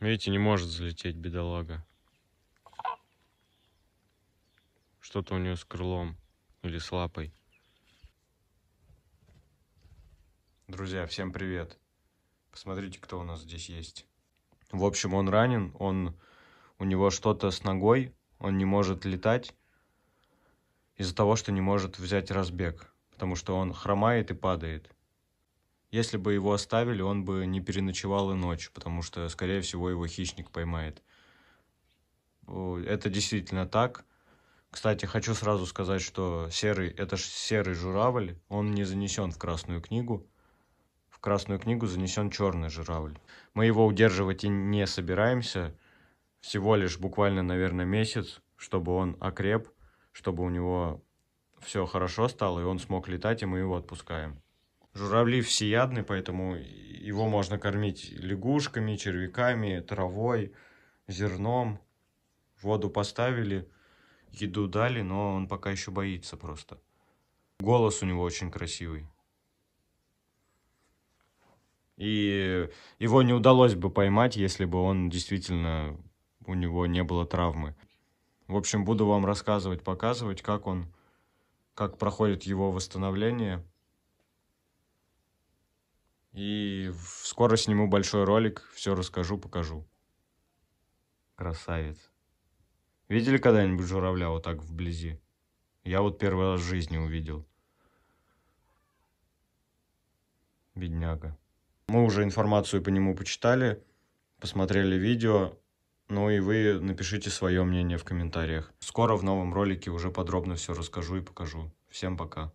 Видите, не может залететь, бедолага. Что-то у нее с крылом или с лапой. Друзья, всем привет. Посмотрите, кто у нас здесь есть. В общем, он ранен, он у него что-то с ногой, он не может летать из-за того, что не может взять разбег, потому что он хромает и падает. Если бы его оставили, он бы не переночевал и ночь, потому что, скорее всего, его хищник поймает. Это действительно так. Кстати, хочу сразу сказать, что серый, это ж серый журавль, он не занесен в Красную книгу. В Красную книгу занесен черный журавль. Мы его удерживать и не собираемся. Всего лишь буквально, наверное, месяц, чтобы он окреп, чтобы у него все хорошо стало, и он смог летать, и мы его отпускаем. Журавли всеядны, поэтому его можно кормить лягушками, червяками, травой, зерном. Воду поставили, еду дали, но он пока еще боится просто. Голос у него очень красивый. И его не удалось бы поймать, если бы он действительно, у него не было травмы. В общем, буду вам рассказывать, показывать, как он, как проходит его восстановление – и скоро сниму большой ролик, все расскажу, покажу. Красавец. Видели когда-нибудь журавля вот так вблизи? Я вот первый раз в жизни увидел. Бедняга. Мы уже информацию по нему почитали, посмотрели видео, ну и вы напишите свое мнение в комментариях. Скоро в новом ролике уже подробно все расскажу и покажу. Всем пока.